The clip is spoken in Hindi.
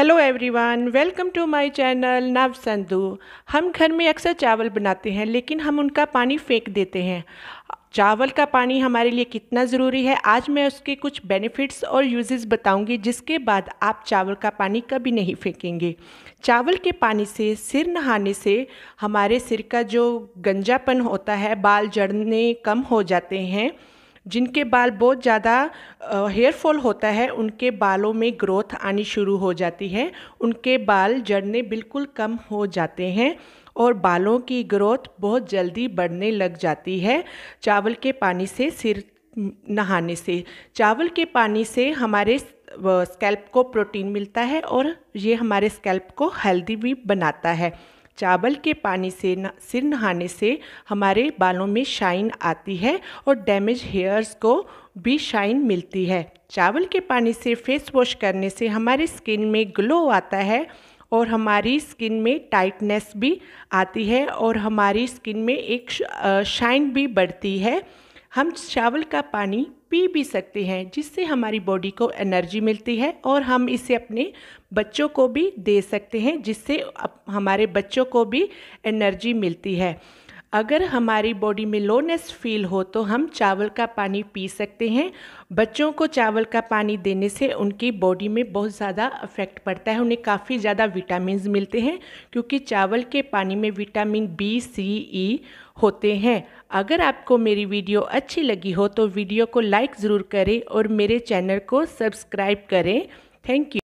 hello everyone welcome to my channel Nav Sandhu हम घर में अक्सर चावल बनाते हैं लेकिन हम उनका पानी फेंक देते हैं चावल का पानी हमारे लिए कितना ज़रूरी है आज मैं उसके कुछ बेनिफिट्स और यूजेस बताऊंगी जिसके बाद आप चावल का पानी कभी नहीं फेंकेंगे चावल के पानी से सिर नहाने से हमारे सिर का जो गंजापन होता है बाल जड़ने कम हो जाते हैं जिनके बाल बहुत ज़्यादा हेयर फॉल होता है उनके बालों में ग्रोथ आनी शुरू हो जाती है उनके बाल जड़ने बिल्कुल कम हो जाते हैं और बालों की ग्रोथ बहुत जल्दी बढ़ने लग जाती है चावल के पानी से सिर नहाने से चावल के पानी से हमारे स्कैल्प को प्रोटीन मिलता है और ये हमारे स्कैल्प को हेल्दी भी बनाता है चावल के पानी से न, सिर नहाने से हमारे बालों में शाइन आती है और डैमेज हेयर्स को भी शाइन मिलती है चावल के पानी से फेस वॉश करने से हमारे स्किन में ग्लो आता है और हमारी स्किन में टाइटनेस भी आती है और हमारी स्किन में एक शाइन भी बढ़ती है हम चावल का पानी पी भी सकते हैं जिससे हमारी बॉडी को एनर्जी मिलती है और हम इसे अपने बच्चों को भी दे सकते हैं जिससे हमारे बच्चों को भी एनर्जी मिलती है अगर हमारी बॉडी में लोनेस फील हो तो हम चावल का पानी पी सकते हैं बच्चों को चावल का पानी देने से उनकी बॉडी में बहुत ज़्यादा इफ़ेक्ट पड़ता है उन्हें काफ़ी ज़्यादा विटामिन मिलते हैं क्योंकि चावल के पानी में विटामिन बी सी ई होते हैं अगर आपको मेरी वीडियो अच्छी लगी हो तो वीडियो को लाइक ज़रूर करें और मेरे चैनल को सब्सक्राइब करें थैंक यू